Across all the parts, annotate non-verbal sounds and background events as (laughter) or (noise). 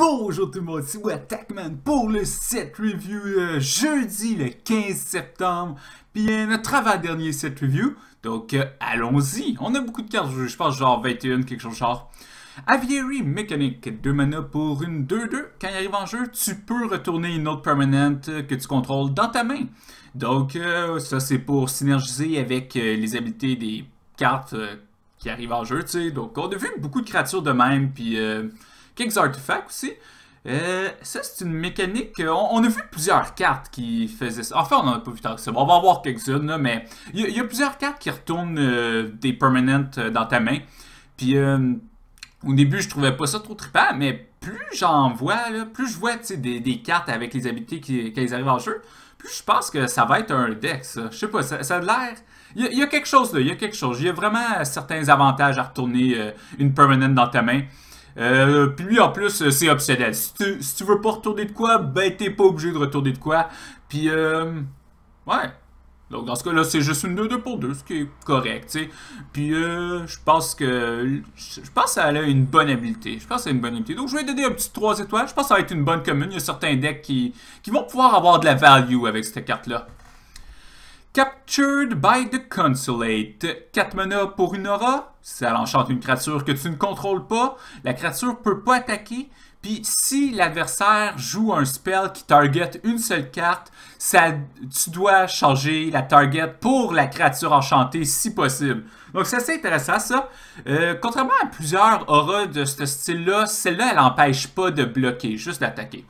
Bonjour tout le monde, c'est Attackman pour le set review euh, jeudi le 15 septembre. Puis euh, notre avant-dernier set review, donc euh, allons-y. On a beaucoup de cartes, je pense genre 21, quelque chose genre. Aviary Mechanic, 2 mana pour une 2-2. Quand il arrive en jeu, tu peux retourner une autre permanente que tu contrôles dans ta main. Donc ça c'est pour synergiser avec les habiletés des cartes qui arrivent en jeu, tu sais. Donc on a vu beaucoup de créatures de même, puis... King's Artifact aussi. Euh, ça, c'est une mécanique. Euh, on, a vu plusieurs cartes qui faisaient ça. Enfin, on n'en a pas vu tant que ça. Bon, on va voir quelques-unes, mais il y, a plusieurs cartes qui retournent euh, des permanents dans ta main. Puis, au début, je trouvais pas ça trop trippant, mais plus j'en vois, plus je vois des, cartes avec les habiletés qui, arrivent en jeu, plus je pense que ça va être un deck, ça. Je sais pas, ça, a l'air. Il y, a quelque chose là, il y a quelque chose. Il y a vraiment certains avantages à retourner une permanente dans ta main. Puis euh, puis en plus, euh, c'est optionnel. Si tu, veux pas retourner de quoi, ben t'es pas obligé de retourner de quoi. Puis, euh, ouais. Donc dans ce cas-là, c'est juste une 2-2 pour 2, ce qui est correct, tu sais. Puis euh, je pense que... Je pense qu'elle a une bonne habileté. Je pense qu'elle a une bonne habileté. Donc je vais donner un petit 3 étoiles. Je pense que ça va être une bonne commune. Il y a certains decks qui, qui vont pouvoir avoir de la value avec cette carte-là. Captured by the Consulate. 4 mana pour une aura. Ça enchante une créature que tu ne contrôles pas. La créature peut pas attaquer. Puis si l'adversaire joue un spell qui target une seule carte, tu dois changer la target pour la créature enchantée si possible. Donc c'est assez intéressant ça. Euh, contrairement à plusieurs auras de ce style-là, celle-là elle n'empêche pas de bloquer, juste d'attaquer.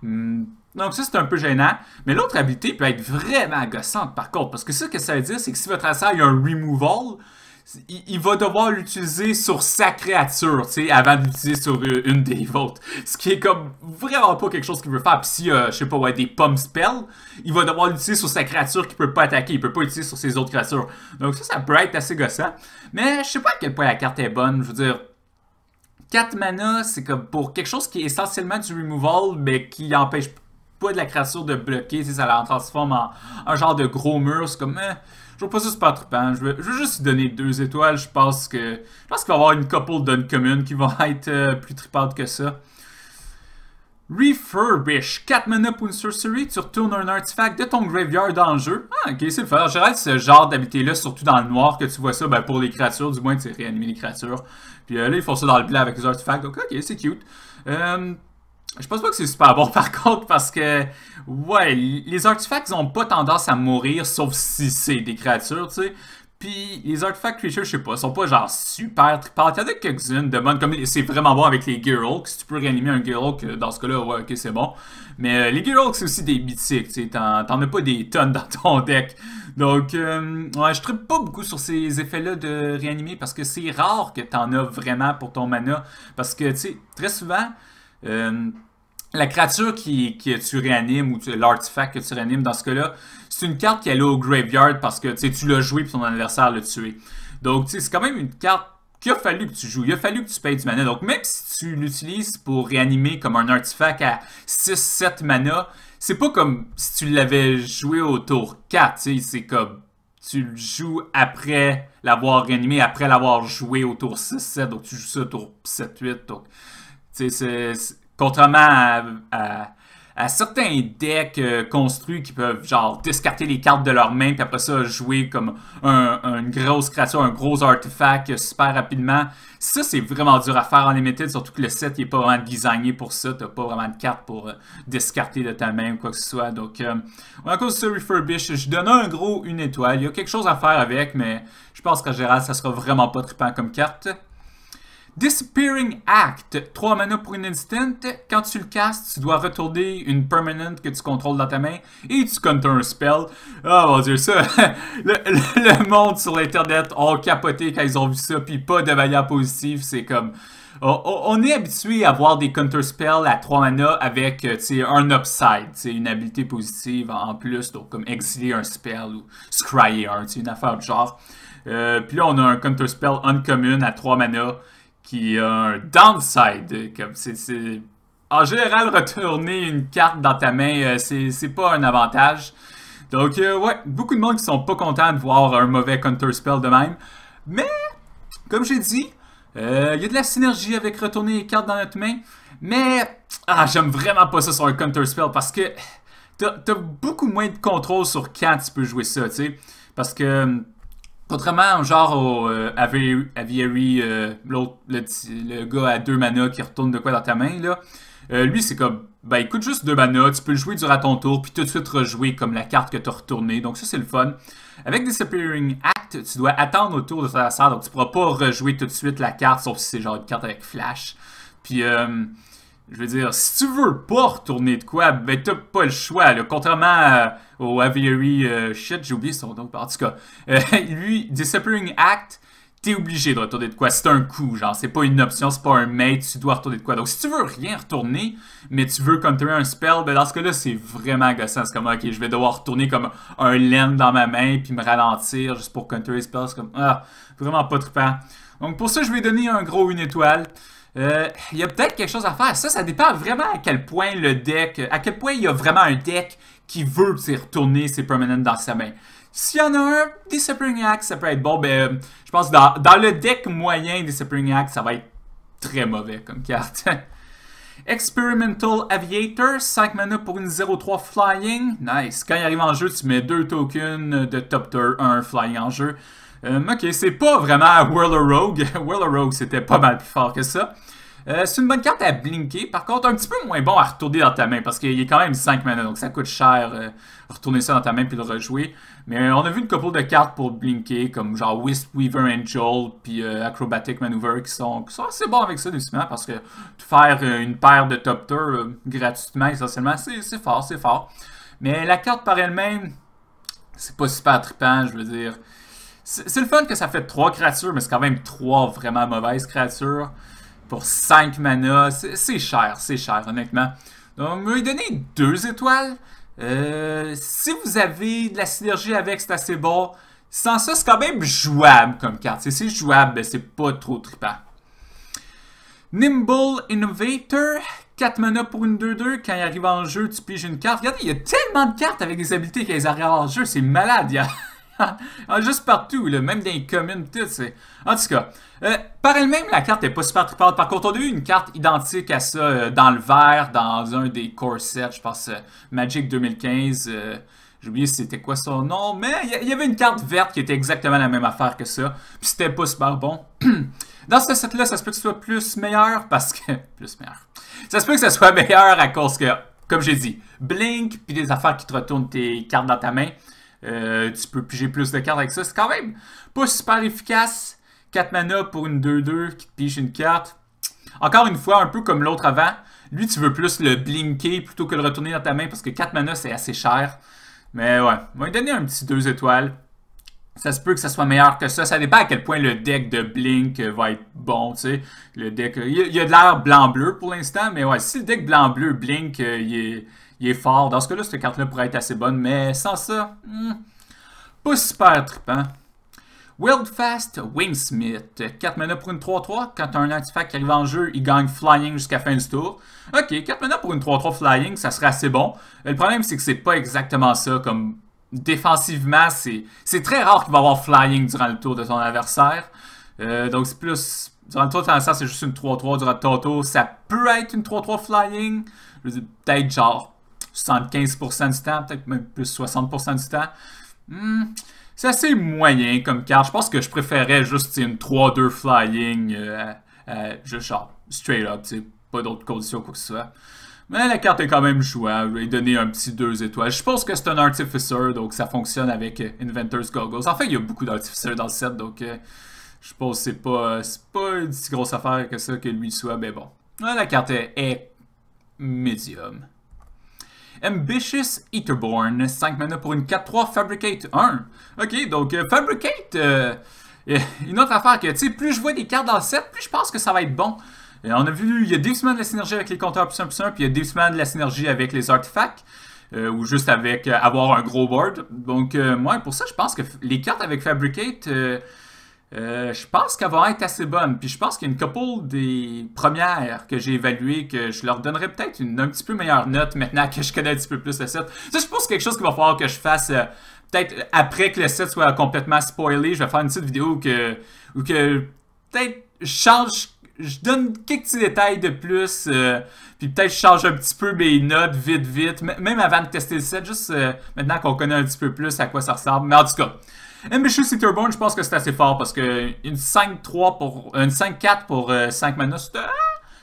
Hmm. Donc ça, c'est un peu gênant. Mais l'autre habilité peut être vraiment agaçante par contre. Parce que ça, que ça veut dire, c'est que si votre assaillant a un removal, il, va devoir l'utiliser sur sa créature, tu sais, avant de sur une des vôtres. Ce qui est comme vraiment pas quelque chose qu'il veut faire. Puis si, a je sais pas, ouais, des pommes spells, il va devoir l'utiliser sur sa créature qui peut pas attaquer. Il peut pas l'utiliser sur ses autres créatures. Donc ça, ça peut être assez gossant. Mais je sais pas à quel point la carte est bonne. Je veux dire, 4 mana, c'est comme pour quelque chose qui est essentiellement du removal, mais qui empêche pas de la créature de bloquer, ça la transforme en un genre de gros mur. C'est comme, eh, je veux pas ça super trippant. Je veux, juste donner deux étoiles. Je pense que je pense qu'il va y avoir une couple d'une commune qui va (laughs) être euh, plus tripantes que ça. Refurbish. 4 mana pour une sorcery. Tu retournes un artefact de ton graveyard dans le jeu. Ah, ok, c'est le faire. Je reste ce genre d'habité-là, surtout dans le noir, que tu vois ça ben, pour les créatures. Du moins, tu réanimer les créatures. Puis euh, là, ils font ça dans le blanc avec les artefacts. Donc, ok, c'est cute. Euh, je pense pas que c'est super bon (laughs) par contre parce que ouais, les artefacts ont pas tendance à mourir sauf si c'est des créatures, tu sais. Puis les artefacts creatures, je sais pas, sont pas genre super tripantes. T'as des de bonnes, comme c'est vraiment bon avec les Gearhulk. Si tu peux réanimer un Gearhulk, euh, dans ce cas-là, ouais, ok, c'est bon. Mais euh, les Gearhawks, c'est aussi des mythiques, tu sais, t'en as pas des tonnes dans ton deck. Donc, euh, ouais, je trouve pas beaucoup sur ces effets-là de réanimer parce que c'est rare que t'en as vraiment pour ton mana. Parce que, tu sais, très souvent, euh, la créature qui, que tu réanimes ou l'artefact que tu réanimes dans ce cas-là, c'est une carte qui allait au graveyard parce que tu l'as joué et ton adversaire l'a tué. Donc c'est quand même une carte qu'il a fallu que tu joues, il a fallu que tu payes du mana. Donc même si tu l'utilises pour réanimer comme un artefact à 6-7 mana, c'est pas comme si tu l'avais joué au tour 4, c'est comme tu le joues après l'avoir réanimé, après l'avoir joué au tour 6-7, donc tu joues ça au tour 7-8, donc contrairement à, certains decks euh, construits qui peuvent genre discarter les cartes de leur main puis après ça jouer comme une grosse créature, un gros artefact euh, super rapidement. Ça c'est vraiment dur à faire en limited, surtout que le set n'est pas vraiment designé pour ça, t'as pas vraiment de carte pour euh, discarter de ta main ou quoi que ce soit. Donc à cause de ce refurbish, je donne un gros une étoile. Il y a quelque chose à faire avec, mais je pense qu'en général ça sera vraiment pas trippant comme carte. Disappearing Act. 3 mana pour une instant. Quand tu le castes, tu dois retourner une permanent que tu contrôles dans ta main et tu comptes un spell. Oh mon dieu, ça. (laughs) le, monde sur l'internet a capoté quand ils ont vu ça, puis pas de manière positive. C'est comme. On est habitué à voir des counter spells à 3 mana avec euh, un upside, une habilité positive en plus, comme exiler un spell ou scryer un, une affaire de genre. Euh, puis là, on a un counter spell uncommon à 3 mana qui a un downside. Comme c'est, En général, retourner une carte dans ta main, euh, c'est pas un avantage. Donc, euh, ouais, beaucoup de monde qui sont pas contents de voir un mauvais counter spell de même. Mais, comme j'ai dit, il euh, y a de la synergie avec retourner les cartes dans notre main. Mais, ah, j'aime vraiment pas ça sur un counter spell parce que t'as beaucoup moins de contrôle sur quand tu peux jouer ça, tu sais. Parce que Contrairement genre au euh, Aviary, euh, l'autre, le, gars à deux manas qui retourne de quoi dans ta main, là. Euh, lui, c'est comme, il ben, écoute juste deux manas, tu peux le jouer durant ton tour, puis tout de suite rejouer comme la carte que tu as retournée. Donc ça, c'est le fun. Avec Disappearing Act, tu dois attendre au tour de ta sœur, donc tu pourras pas rejouer tout de suite la carte, sauf si c'est genre une carte avec flash. Puis je veux dire, si tu veux pas retourner de quoi, ben t'as pas le choix. Là. Contrairement euh, au Aviary euh, shit, j'ai oublié son nom. En tout cas, euh, (laughs) lui, Disappearing Act, t'es obligé de retourner de quoi. C'est un coup, genre, c'est pas une option, c'est pas un mate, tu dois retourner de quoi. Donc si tu veux rien retourner, mais tu veux counter un spell, ben dans là c'est vraiment gossant. C'est comme, ok, je vais devoir retourner comme un lend dans ma main, puis me ralentir juste pour counter un spell. C'est comme, ah, vraiment pas trippant. Donc pour ça, je vais donner un gros une étoile. Euh, il y a peut-être quelque chose à faire. Ça, ça dépend vraiment à quel point le deck, à quel point il y a vraiment un deck qui veut retourner ses permanents dans sa main. S'il y en a un, Disappearing Axe, ça peut être bon. mais euh, je pense que dans, le deck moyen Disappearing Axe, ça va être très mauvais comme carte. (laughs) Experimental Aviator, 5 mana pour une 0-3 flying. Nice. Quand il arrive en jeu, tu mets 2 tokens de top tier 1 flying en jeu. Euh, ok, c'est pas vraiment of Rogue. (laughs) of Rogue, c'était pas mal plus fort que ça. Euh, c'est une bonne carte à blinker. Par contre, un petit peu moins bon à retourner dans ta main parce qu'il est quand même 5 mana, donc ça coûte cher euh, retourner ça dans ta main puis le rejouer. Mais on a vu une couple de cartes pour blinker, comme genre Wisp Weaver Angel puis Acrobatic Maneuver qui sont, assez bons avec ça, parce que faire une paire de top tour gratuitement, essentiellement, c'est fort, c'est fort. Mais la carte par elle-même, c'est pas super trippant, je veux dire. C'est le fun que ça fait 3 créatures, mais c'est quand même 3 vraiment mauvaises créatures. Pour 5 mana, c'est cher, c'est cher, honnêtement. Donc, me donner 2 étoiles. Euh, si vous avez de la synergie avec, c'est assez bon. Sans ça, c'est quand même jouable comme carte. Si c'est jouable, c'est pas trop trippant. Nimble Innovator, 4 mana pour une 2-2. Quand il arrive en jeu, tu piges une carte. Regardez, il y a tellement de cartes avec des habilités qu'elles arrivent en jeu, c'est malade. Il (laughs) (laughs) Ah, juste partout, le même dans les communes En tout cas, euh, par elle-même, la carte n'est pas super tripante. Par contre, on a eu une carte identique à ça euh, dans le vert, dans un des core je pense euh, Magic 2015. j'ai oublié c'était quoi son nom, mais il y, avait une carte verte qui était exactement la même affaire que ça. Puis c'était pas super bon. (clears throat) dans ce set-là, ça se peut que ce soit plus meilleur parce que... (laughs) plus meilleur. Ça se peut que ce soit meilleur à cause que, comme j'ai dit, Blink, puis des affaires qui te retournent tes cartes dans ta main. Euh, tu peux piger plus de cartes avec ça. C'est quand même pas super efficace. 4 mana pour une 2-2 qui te pige une carte. Encore une fois, un peu comme l'autre avant. Lui, tu veux plus le blinker plutôt que le retourner dans ta main parce que 4 mana, c'est assez cher. Mais ouais, on va lui donner un petit 2 étoiles. Ça se peut que ça soit meilleur que ça. Ça dépend à quel point le deck de Blink va être bon, Le deck, il y a de l'air blanc-bleu pour l'instant, mais ouais, si le deck blanc-bleu Blink, euh, il est il est fort. Dans ce cas-là, cette carte-là pourrait être assez bonne, mais sans ça, hmm, pas super trippant. Wildfast Wingsmith. 4 mana pour une 3-3. Quand un artefact arrive en jeu, il gagne Flying jusqu'à fin du tour. Ok, 4 mana pour une 3-3 Flying, ça serait assez bon. Le problème, c'est que c'est pas exactement ça. Comme défensivement, c'est très rare qu'il va avoir Flying durant le tour de son adversaire. Euh, donc c'est plus... Durant le tour de son adversaire, c'est juste une 3-3. Durant ton tour, ça peut être une 3-3 Flying. Peut-être genre 75% du temps, peut-être même plus 60% du temps. Hmm, c'est assez moyen comme carte. Je pense que je préférais juste une 3-2 flying, euh, euh straight up, pas d'autres conditions quoi que ce soit. Mais la carte est quand même jouable lui donner un petit 2 étoiles. Je pense que c'est un artificer, donc ça fonctionne avec euh, Inventor's Goggles. En fait, il y a beaucoup d'artificers dans le set, donc euh, je pense que c'est pas, pas une si grosse affaire que ça que lui soit, mais bon. Ah, la carte est médium. Ambitious Eaterborn, 5 mana pour une 4-3 Fabricate 1. Ok, donc euh, Fabricate, euh, euh, une autre affaire que, tu sais, plus je vois des cartes dans le set, plus je pense que ça va être bon. on a vu, il y a deux semaines de la synergie avec les compteurs plus 1 1, puis il y a deux semaines de la synergie avec les artefacts. ou juste avec avoir un gros board. Donc, moi, pour ça, je pense que les cartes avec Fabricate, euh, je pense qu'elle va être assez bonne. Puis je pense qu'il y a une couple des premières que j'ai évaluées que je leur donnerais peut-être une un petit peu meilleure note maintenant que je connais un petit peu plus le set. Ça, je pense que c'est quelque chose qu'il va falloir que je fasse euh, peut-être après que le set soit complètement spoilé. Je vais faire une petite vidéo où que peut-être je change je donne quelques petits détails de plus, euh, puis peut-être je change un petit peu mes notes vite, vite, même avant de tester le set, juste maintenant qu'on connaît un petit peu plus à quoi ça ressemble. Mais en tout cas, Ambitious Eaterborn, je pense que c'est assez fort parce que une 5-3 pour. 5-4 pour 5 euh, mana, euh,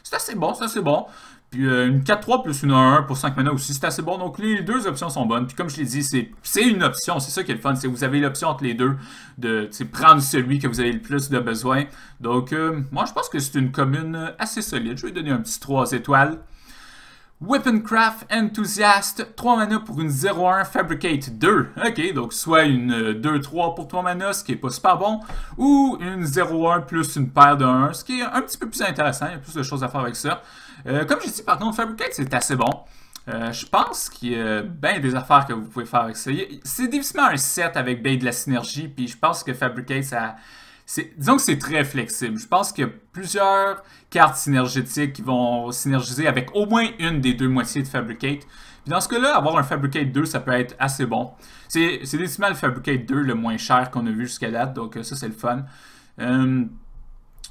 c'est assez bon, c'est assez bon. Puis euh, une 4-3 plus une 1-1 pour 5 mana aussi, c'est assez bon. Donc les deux options sont bonnes. Puis comme je l'ai dit, c'est une option, c'est ça qui est le fun. C'est vous avez l'option entre les deux de prendre celui que vous avez le plus de besoin. Donc moi je pense que c'est une commune assez solide. Je vais donner un petit 3 étoiles. Weaponcraft Enthusiast, 3 mana pour une 0-1 Fabricate 2. Ok, donc soit une 2-3 euh, pour 3 mana, ce qui est pas super bon, ou une 0-1 plus une paire de 1, ce qui est un petit peu plus intéressant, il y a plus de choses à faire avec ça. Euh, comme je dit, par contre, Fabricate, c'est assez bon. Euh, je pense qu'il y a bien des affaires que vous pouvez faire avec ça. C'est difficilement un set avec bien de la synergie, puis je pense que Fabricate, ça disons que c'est très flexible. Je pense qu'il y a plusieurs cartes synergétiques qui vont synergiser avec au moins une des deux moitiés de Fabricate. Puis dans ce cas-là, avoir un Fabricate 2, ça peut être assez bon. C'est définitivement le Fabricate 2 le moins cher qu'on a vu jusqu'à date, donc euh, ça c'est le fun. Hum,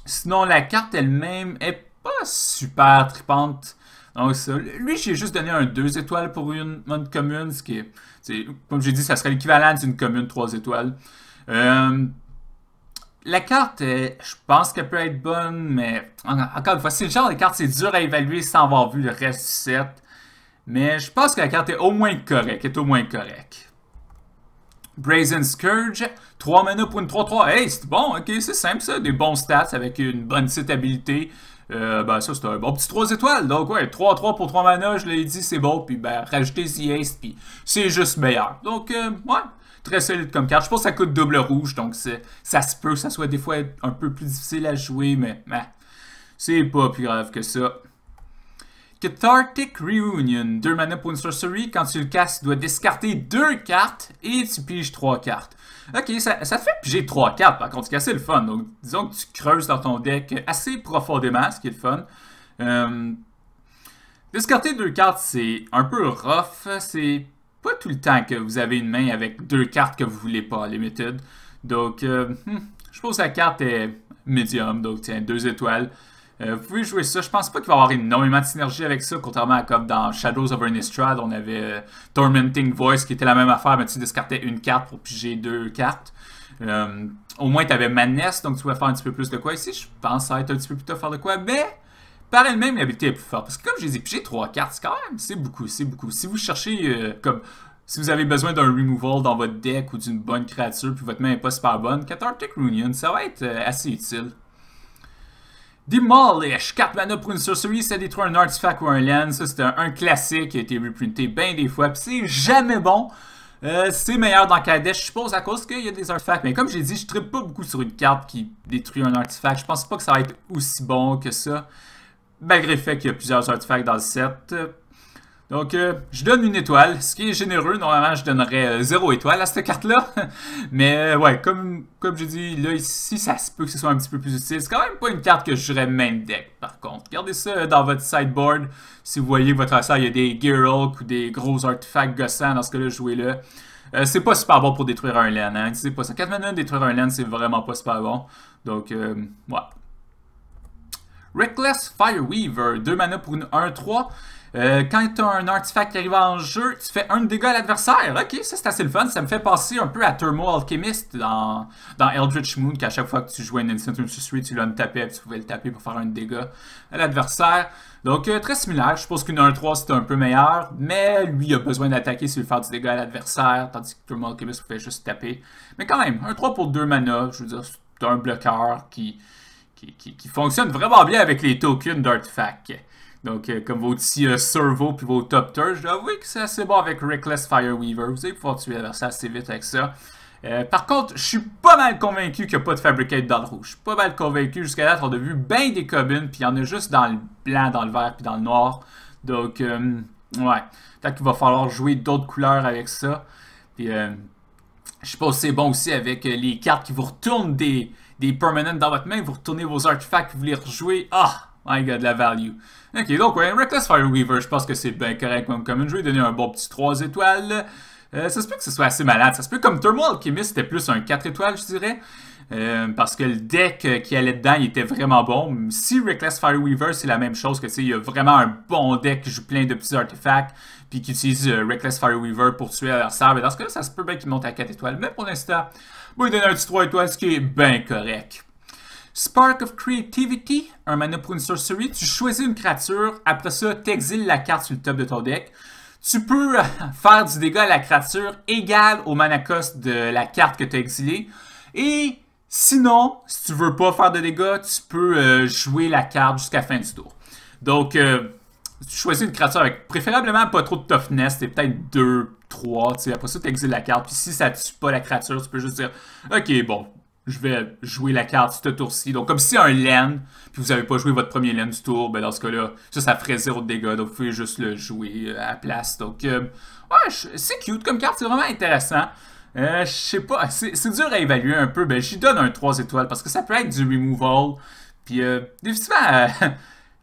sinon, la carte elle-même est pas super tripante. Donc lui, j'ai juste donné un 2 étoiles pour une, commune, ce qui comme j'ai dit, ça serait l'équivalent d'une commune 3 étoiles. Euh, la carte, euh, je pense qu'elle peut être bonne, mais encore une fois, c'est le genre de carte, c'est dur à évaluer sans avoir vu le reste du set. Mais je pense que la carte est au moins correcte, est au moins correcte. Brazen Scourge, 3 mana pour une 3-3. Hey, bon, ok, c'est simple ça, des bons stats avec une bonne citabilité. Euh, ben ça, c'est un bon petit 3 étoiles. Donc ouais, 3-3 pour 3 mana, je l'ai dit, c'est bon. Puis ben, rajoutez-y haste, puis c'est juste meilleur. Donc, euh, ouais, très solide comme carte. Je pense que ça coûte double rouge, donc ça se peut que ça soit des fois un peu plus difficile à jouer, mais c'est pas plus grave que ça. Cathartic Reunion, 2 mana pour une sorcery. Quand tu le casses, tu dois discarter 2 cartes et tu piges trois cartes. Ok, ça, te fait piger trois cartes, par contre, c'est le fun. Donc, disons que tu creuses dans ton deck assez profondément, ce qui est le fun. Euh, discarter 2 cartes, c'est un peu rough. C'est pas tout le temps que vous avez une main avec deux cartes que vous voulez pas, Limited. Donc, euh, hmm, je pense que la carte est medium, donc tiens, deux étoiles. Euh, vous pouvez jouer ça. Je pense pas qu'il va y avoir énormément de synergie avec ça, contrairement à comme dans Shadows of an on avait euh, Tormenting Voice qui était la même affaire, mais tu discartais une carte pour piger deux cartes. au moins, tu avais Madness, donc tu pouvais faire un petit peu plus de quoi ici. Je pense que ça va être un petit peu plus de quoi, mais par elle-même, l'habilité est plus forte. Parce que comme je les ai j'ai 3 cartes, quand même, c'est beaucoup, c'est beaucoup. Si vous cherchez, euh, comme, si vous avez besoin d'un removal dans votre deck ou d'une bonne créature, puis votre main n'est pas super bonne, Cathartic Runion, ça va être euh, assez utile. Demolish, 4 mana pour une sorcerie, ça détruit un artefact ou un land. Ça, c'est un, classique qui a été reprinté bien des fois, puis c'est jamais bon. Euh, c'est meilleur dans Kadesh, je suppose, à cause qu'il y a des artefacts. Mais comme j'ai dit, je ne pas beaucoup sur une carte qui détruit un artefact. Je pense pas que ça va être aussi bon que ça malgré le fait qu'il y a plusieurs artefacts dans le set. Donc, euh, je donne une étoile, ce qui est généreux. Normalement, je donnerais 0 euh, étoile à cette carte-là. (laughs) Mais euh, ouais, comme, comme je dis, là, ici, ça se peut que ce soit un petit peu plus utile. C'est quand même pas une carte que je jouerais même deck, par contre. Gardez ça dans votre sideboard. Si vous voyez votre adversaire, il y a des Gearhulk ou des gros artefacts gossants, dans ce cas-là, jouez-le. c'est pas super bon pour détruire un land, hein. C'est pas ça. 4 mana, détruire un land, c'est vraiment pas super bon. Donc, euh, ouais. Reckless Fireweaver, 2 mana pour une 1-3. Euh, quand tu as un artefact qui arrive en jeu, tu fais un dégât à l'adversaire. Ok, ça c'est assez le fun. Ça me fait passer un peu à Thermo Alchemist dans, Eldritch Moon, qu'à chaque fois que tu jouais une Instant Sorcery, tu le tu pouvais le taper pour faire un dégât à l'adversaire. Donc euh, très similaire. Je pense qu'une 1-3 c'était un peu meilleur, mais lui a besoin d'attaquer il veut faire du dégât à l'adversaire, tandis que Thermo Alchemist pouvait juste taper. Mais quand même, un 3 pour 2 mana, je veux dire, c'est un bloqueur qui qui, fonctionne vraiment bien avec les tokens d'artifact. Donc, euh, comme vos petits euh, puis vos top turns, je que c'est assez bon avec Reckless Fireweaver. Vous allez pouvoir tuer ça assez vite avec ça. Euh, par contre, je suis pas mal convaincu qu'il n'y a pas de Fabricate dans le rouge. Je suis pas mal convaincu. Jusqu'à là, on a vu bien des communes, puis il y en a juste dans le blanc, dans le vert, puis dans le noir. Donc, ouais. Peut-être qu'il va falloir jouer d'autres couleurs avec ça. Puis, je pas si c'est bon aussi avec les cartes qui vous retournent des, des permanents dans votre main, vous retournez vos artefacts, vous les rejouez, Ah! My god, la value. Ok, donc ouais, Reckless Fireweaver, je pense que c'est bien correct comme common. Je vais donner un bon petit 3 étoiles. Euh, ça se peut que ce soit assez malade. Ça se peut comme Thermal Alchemist, c'était plus un 4 étoiles, je dirais. Euh, parce que le deck euh, qui allait dedans, il était vraiment bon. Si Reckless Fireweaver, c'est la même chose que, tu sais, il y a vraiment un bon deck qui joue plein de petits artefacts, puis qui utilise Reckless Reckless Fireweaver pour tuer leur sable. Dans ce cas-là, ça se peut bien qu'il monte à 4 étoiles. Mais pour l'instant, Bon, il donne un petit 3 étoiles, ce qui est bien correct. Spark of Creativity, un mana pour une sorcerie. Tu choisis une créature, après ça, tu exiles la carte sur le top de ton deck. Tu peux euh, (laughs) faire du dégât à la créature égal au mana cost de la carte que tu as exilée. Et sinon, si tu veux pas faire de dégâts, tu peux euh, jouer la carte jusqu'à la fin du tour. Donc, euh, tu choisis une créature avec préférablement pas trop de toughness, c'est peut-être 2, 3, tu sais, après ça tu exiles la carte, puis si ça tue pas la créature, tu peux juste dire OK, bon, je vais jouer la carte ce tour-ci. Donc comme si un land, puis vous avez pas joué votre premier land du tour, ben dans ce cas-là, ça ça ferait zéro de dégâts, donc vous pouvez juste le jouer euh, à la place. Donc euh, ouais, c'est cute comme carte, c'est vraiment intéressant. Euh, je sais pas, c'est dur à évaluer un peu, ben j'y donne un 3 étoiles parce que ça peut être du removal. Puis euh, (laughs)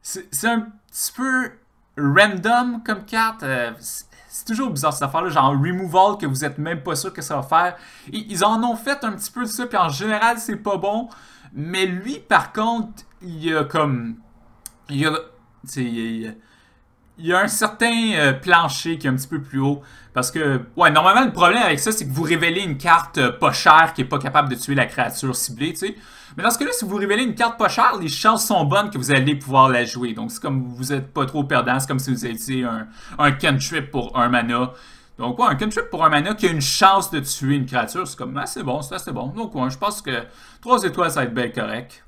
c'est un petit peu random comme carte. Euh, c'est toujours bizarre cette affaire-là, genre removal que vous êtes même pas sûr que ça va faire. Ils en ont fait un petit peu de ça, puis en général, c'est pas bon. Mais lui, par contre, il y a comme. Il y a il y a un certain euh, plancher qui est un petit peu plus haut. Parce que, ouais, normalement, le problème avec ça, c'est que vous révélez une carte euh, pas chère qui est pas capable de tuer la créature ciblée, tu sais. Mais dans ce cas-là, si vous révélez une carte pas chère, les chances sont bonnes que vous allez pouvoir la jouer. Donc, c'est comme vous êtes pas trop perdant. C'est comme si vous étiez un, un cantrip pour un mana. Donc, ouais, un cantrip pour un mana qui a une chance de tuer une créature, c'est comme, ah, c'est bon, ça, c'est bon. Donc, ouais, je pense que 3 étoiles, ça va être bien correct.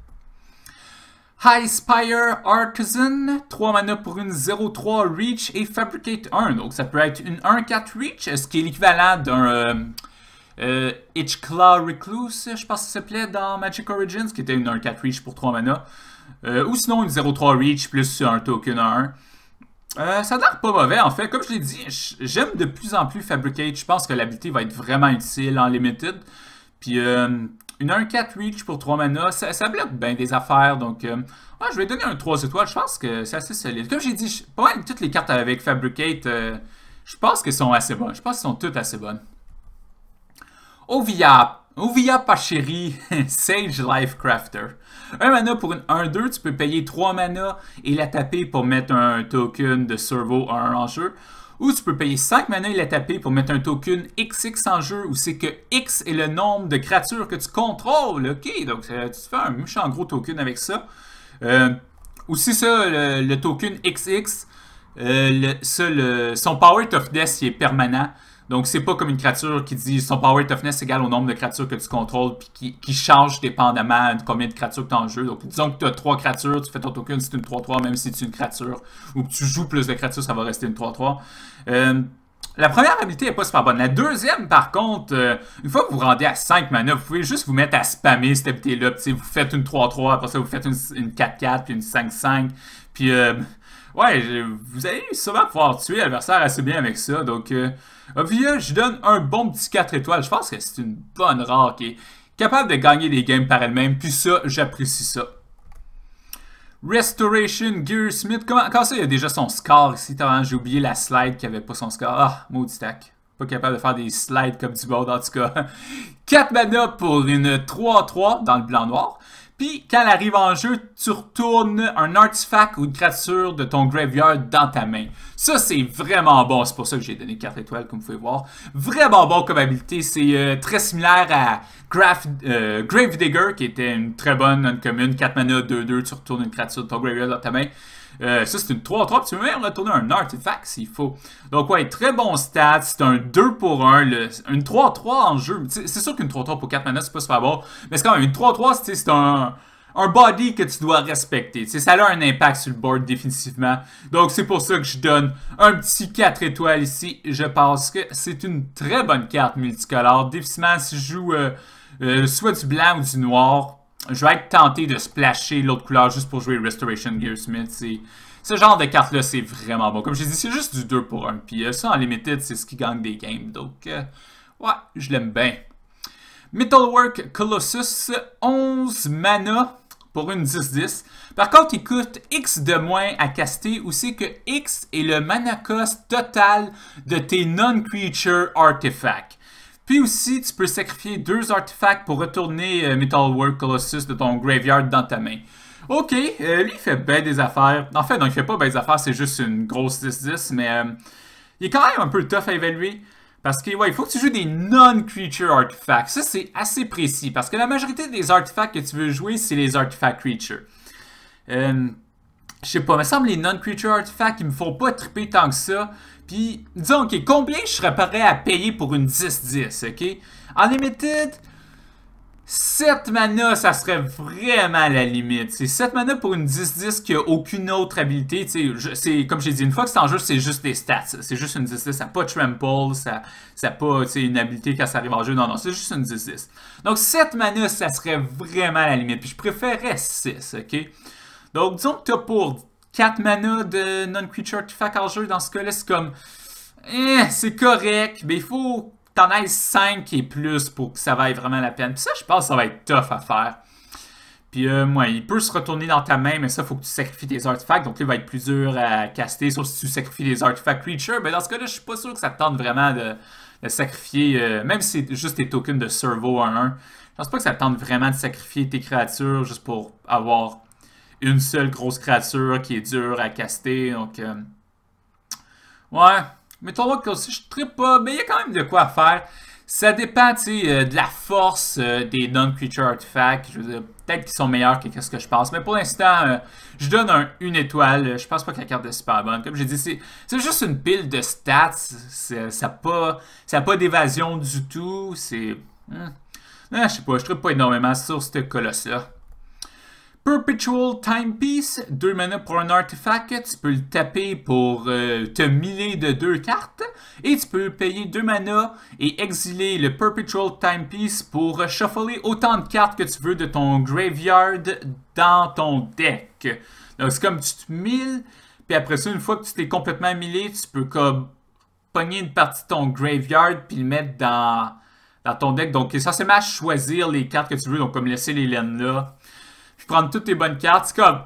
High Spire Artisan, 3 mana pour une 0-3 Reach et Fabricate 1. Donc ça peut être une 1-4 Reach, ce qui est l'équivalent d'un euh, Hitchclaw euh, Recluse, je pense que ça s'appelait dans Magic Origins, qui était une 1-4 Reach pour 3 mana. Euh, ou sinon une 0-3 Reach plus un token 1. Euh, ça l'air pas mauvais en fait. Comme je l'ai dit, j'aime de plus en plus Fabricate. Je pense que l'habilité va être vraiment utile en Limited. Puis euh, une 1-4 Reach pour 3 mana, ça, bloque bien des affaires, donc euh, je vais donner un 3 étoiles, je pense que c'est assez solide. Comme j'ai dit, pas toutes les cartes avec Fabricate, euh, je pense qu'elles sont assez bonnes, je pense qu'elles sont toutes assez bonnes. Ovia, Ovia chérie, (laughs) Sage Life Crafter. mana pour une 1-2, tu peux payer 3 mana et la taper pour mettre un token de Servo 1 en jeu. Ou tu peux payer 5 mana et la taper pour mettre un token XX en jeu, où c'est que X est le nombre de créatures que tu contrôles. OK, donc euh, tu fais un méchant gros token avec ça. Euh, aussi ça, le, token XX, euh, son Power of Death est permanent. Donc, c'est pas comme une créature qui dit son power toughness égale au nombre de créatures que tu contrôles, puis qui, change dépendamment de combien de créatures que tu as en jeu. Donc, disons que tu as 3 créatures, tu fais ton token, c'est une 3-3, même si c'est une créature, ou que tu joues plus de créatures, ça va rester une 3-3. Euh, la première habilité n'est pas super bonne. La deuxième, par contre, euh, une fois que vous vous rendez à 5 mana, vous pouvez juste vous mettre à spammer cette habilité-là. Vous faites une 3-3, après ça, vous faites une 4-4, puis une 5-5. Puis euh, Ouais, vous allez sûrement pouvoir tuer l'adversaire assez bien avec ça. Donc, euh, je donne un bon petit 4 étoiles. Je pense que c'est une bonne rare qui est capable de gagner des games par elle-même. Puis ça, j'apprécie ça. Restoration, Gear Smith. Comment, quand ça, il y a déjà son score ici. J'ai oublié la slide qui avait pas son score. Ah, maudit stack. pas capable de faire des slides comme du board en tout cas. 4 (laughs) mana pour une 3-3 dans le blanc-noir. Puis quand elle arrive en jeu, tu retournes un artefact ou une créature de ton graveyard dans ta main. Ça, c'est vraiment bon. C'est pour ça que j'ai donné 4 étoiles, comme vous pouvez voir. Vraiment bon comme habilité. C'est euh, très similaire à euh, Gravedigger, Grave Digger, qui était une très bonne non commune. 4 mana, 2-2, tu retournes une créature de ton graveyard dans ta main. Euh, ça, c'est une 3-3. Tu peux même retourner un artefact s'il faut. Donc, ouais, très bon stat. C'est un 2 pour 1. Le, une 3-3 en jeu. C'est sûr qu'une 3-3 pour 4 manas, c'est pas super bon. Mais c'est quand même une 3-3, c'est un un body que tu dois respecter. ça a un impact sur le board définitivement. Donc c'est pour ça que je donne un petit 4 étoiles ici. Je pense que c'est une très bonne carte multicolore. Définitivement, si je joue euh, euh, soit du blanc ou du noir, je vais être tenté de splasher l'autre couleur juste pour jouer Restoration Gearsmith. Ce genre de carte-là, c'est vraiment bon. Comme je l'ai dit, c'est juste du 2 pour un, Puis e. ça, en limited, c'est ce qui gagne des games. Donc, euh, ouais, je l'aime bien. Metalwork Colossus, 11 mana pour une 10-10. Par contre, il coûte X de moins à caster, ou c'est que X est le mana cost total de tes non-creature artifacts. Puis aussi, tu peux sacrifier deux artefacts pour retourner euh, Metalwork Colossus de ton graveyard dans ta main. Ok, euh, lui il fait bien des affaires. En fait, non, il fait pas bien des affaires, c'est juste une grosse 10-10, mais euh, il est quand même un peu tough à évaluer. Parce que, ouais, il faut que tu joues des non-creature artifacts. Ça, c'est assez précis. Parce que la majorité des artefacts que tu veux jouer, c'est les artefacts creature. je sais pas, il me semble les non-creature artifacts, ils me font pas triper tant que ça. Puis, disons, combien je serais prêt à payer pour une 10-10, OK? limited, 7 mana, ça serait vraiment la limite. C'est 7 mana pour une 10-10 qui a aucune autre habilité. C'est comme j'ai dit, une fois que c'est en jeu, c'est juste des stats. C'est juste une 10-10. Ça n'a pas de trample, ça n'a pas une habilité quand ça arrive en jeu. Non, non, c'est juste une 10-10. Donc 7 mana, ça serait vraiment la limite. Puis je préférerais 6, ok? Donc disons que tu as pour 4 mana de non-creature artifact en jeu. Dans ce cas-là, c'est comme... Eh, c'est correct, mais il faut t'en ailles 5 et plus pour que ça vaille vraiment la peine. Puis ça, je pense que ça va être tough à faire. Puis euh, il peut se retourner dans ta main, mais ça, faut que tu sacrifies tes artifacts. Donc là, il va être plus dur à caster, sauf si tu sacrifies des artifacts creature. Mais dans ce cas-là, je suis pas sûr que ça te tente vraiment de, sacrifier, euh, même si c'est juste tes tokens de servo 1-1. Je pense pas que ça te tente vraiment de sacrifier tes créatures juste pour avoir une seule grosse créature qui est dure à caster. Donc, euh, ouais. Mais ton que aussi, je trippe pas. Mais il y a quand même de quoi faire. Ça dépend, tu euh, de la force euh, des non-creature artifacts. Je peut-être qu'ils sont meilleurs que ce que je pense. Mais pour l'instant, je donne un, une étoile. Je pense pas que la carte est super bonne. Comme j'ai dit, c'est juste une pile de stats. Ça n'a pas, pas d'évasion du tout. C'est... Hmm. Ah, je sais pas, je trouve pas énormément sur ce colosse-là. Perpetual Timepiece, 2 mana pour un artefact, tu peux le taper pour euh, te miller de deux cartes, et tu peux payer 2 mana et exiler le Perpetual Timepiece pour shuffler autant de cartes que tu veux de ton graveyard dans ton deck. Donc c'est comme tu te milles, puis après ça, une fois que tu t'es complètement millé, tu peux comme pogner une partie de ton graveyard puis le mettre dans, ton deck. Donc ça c'est essentiellement choisir les cartes que tu veux, donc comme laisser les laines là prendre toutes tes bonnes cartes. C'est comme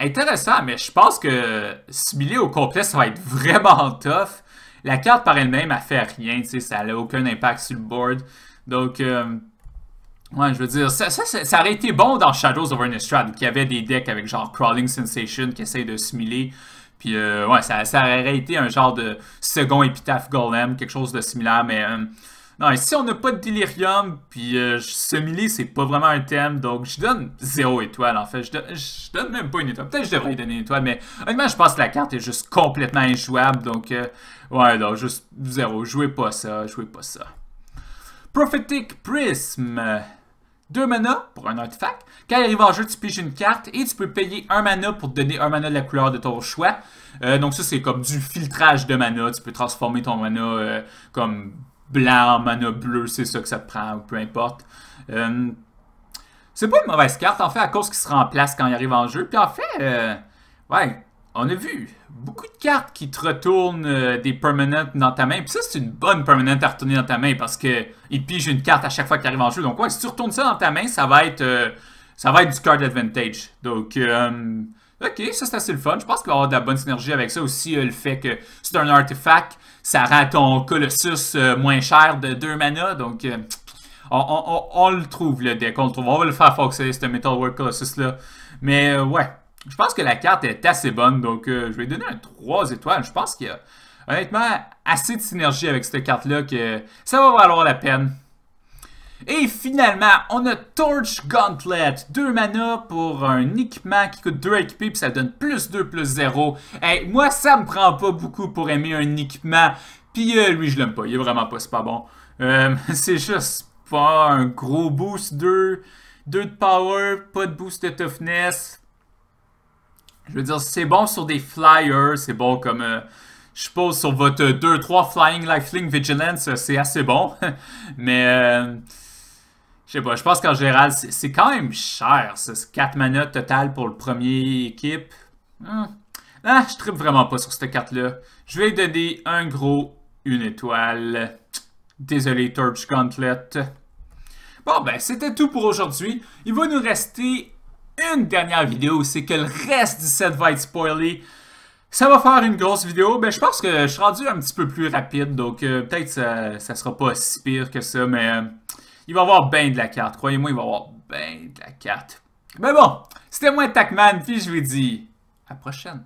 intéressant, mais je pense que simuler au complet, ça va être vraiment tough. La carte par elle-même, elle fait rien, tu sais, ça n'a aucun impact sur le board. Donc, euh, ouais, je veux dire, ça, ça, aurait été bon dans Shadows of Innistrad, qui avait des decks avec genre Crawling Sensation qui essaye de simuler. Puis, euh, ouais, ça, aurait été un genre de second épitaphe golem, quelque chose de similaire, mais... Euh, non, si on n'a pas de Delirium, puis euh, c'est pas vraiment un thème, donc je donne 0 étoile, en fait. Je, donne, même pas une étoile. Peut-être que je devrais donner une étoile, mais honnêtement, je pense que la carte est juste complètement injouable, donc... Euh, ouais, non, juste 0. Jouez pas ça, jouez pas ça. Prophetic Prism. 2 mana pour un artefact. Quand il arrive en jeu, tu piges une carte et tu peux payer un mana pour te donner un mana de la couleur de ton choix. Euh, donc ça, c'est comme du filtrage de mana. Tu peux transformer ton mana euh, comme blanc, mana bleu, c'est ça que ça te prend, peu importe. Euh, c'est pas une mauvaise carte, en fait, à cause qu'il se remplace quand il arrive en jeu. Puis en fait, euh, ouais, on a vu beaucoup de cartes qui te retournent euh, des permanents dans ta main. Puis ça, c'est une bonne permanente à retourner dans ta main parce que il pige une carte à chaque fois qu'il arrive en jeu. Donc ouais, si tu retournes ça dans ta main, ça va être, ça va être du card advantage. Donc Ok, ça c'est assez le fun. Je pense qu'il va avoir de la bonne synergie avec ça aussi. Euh, le fait que c'est un artefact, ça rend ton Colossus euh, moins cher de 2 mana. Donc, euh, on, le trouve le deck. On le trouve. On va le faire foxer, ce Metalwork Colossus là. Mais ouais, je pense que la carte est assez bonne. Donc, je vais donner un 3 étoiles. Je pense qu'il y a honnêtement assez de synergie avec cette carte là que ça va valoir la peine. Et finalement, on a Torch Gauntlet. 2 mana pour un équipement qui coûte 2 équipés, puis ça donne plus 2, plus 0. Hey, moi, ça me prend pas beaucoup pour aimer un équipement. Puis euh, lui, je l'aime pas. Il est vraiment pas pas bon. Euh, (laughs) c'est juste pas un gros boost. 2, 2 de power, pas de boost de toughness. Je veux dire, c'est bon sur des flyers. C'est bon comme... Euh, je suppose sur votre 2-3 Flying fling Vigilance, c'est assez bon. (laughs) Mais... Je sais pas, je pense qu'en général, c'est quand même cher, ça. 4 mana total pour le premier équipe. Hmm. Ah, je tripe vraiment pas sur cette carte-là. Je vais donner un gros, une étoile. Désolé, Torch Gauntlet. Bon, ben, c'était tout pour aujourd'hui. Il va nous rester une dernière vidéo, c'est que le reste du set va être spoilé. Ça va faire une grosse vidéo, mais ben, je pense que je suis rendu un petit peu plus rapide, donc euh, peut-être ça, ça sera pas aussi pire que ça, mais... Euh, il va avoir bien de la carte. Croyez-moi, il va avoir bien de la carte. Mais bon, c'était moi Tacman, puis je vous dis à la prochaine.